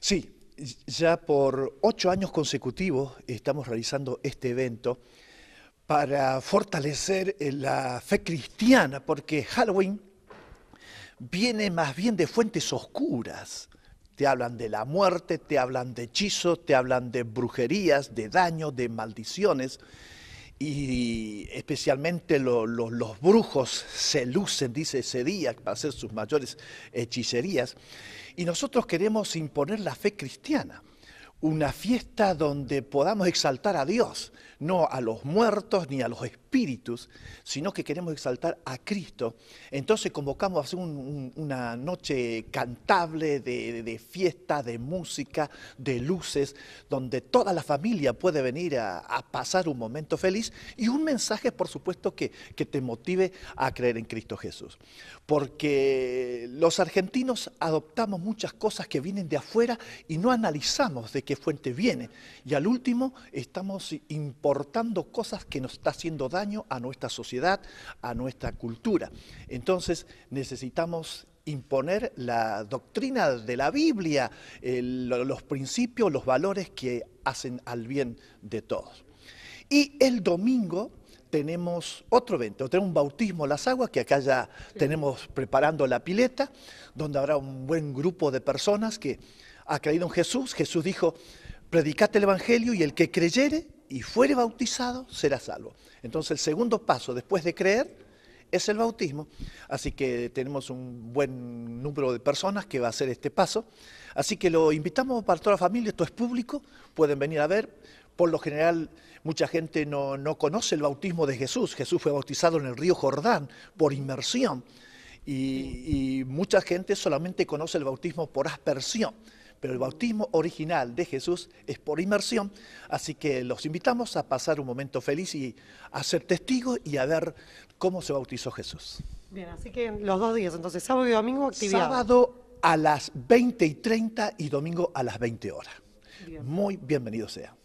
Sí, ya por ocho años consecutivos estamos realizando este evento para fortalecer eh, la fe cristiana, porque Halloween viene más bien de fuentes oscuras. Te hablan de la muerte, te hablan de hechizos, te hablan de brujerías, de daños, de maldiciones y especialmente los brujos se lucen, dice ese día, para hacer sus mayores hechicerías. Y nosotros queremos imponer la fe cristiana, una fiesta donde podamos exaltar a Dios, no a los muertos ni a los espíritus, sino que queremos exaltar a Cristo. Entonces convocamos a hacer una noche cantable de, fiesta, de música, de luces, donde toda la familia puede venir a, pasar un momento feliz y un mensaje, por supuesto, que, te motive a creer en Cristo Jesús. Porque los argentinos adoptamos muchas cosas que vienen de afuera y no analizamos de qué fuente viene. Y al último estamos imponiendo cosas que nos está haciendo daño a nuestra sociedad, a nuestra cultura. Entonces necesitamos imponer la doctrina de la Biblia, los principios, los valores que hacen al bien de todos. Y el domingo tenemos otro evento, tenemos un bautismo en las aguas, que acá ya tenemos preparando la pileta, donde habrá un buen grupo de personas que ha creído en Jesús. Jesús dijo, predicate el Evangelio y el que creyere y fuere bautizado, será salvo. Entonces el segundo paso después de creer es el bautismo. Así que tenemos un buen número de personas que va a hacer este paso. Así que lo invitamos para toda la familia, esto es público, pueden venir a ver. Por lo general, mucha gente no, conoce el bautismo de Jesús. Jesús fue bautizado en el río Jordán por inmersión y, y mucha gente solamente conoce el bautismo por aspersión pero el bautismo original de Jesús es por inmersión, así que los invitamos a pasar un momento feliz y a ser testigos y a ver cómo se bautizó Jesús. Bien, así que los dos días, entonces sábado y domingo actividad. Sábado a las 20 y 30 y domingo a las 20 horas. Muy bienvenido sea.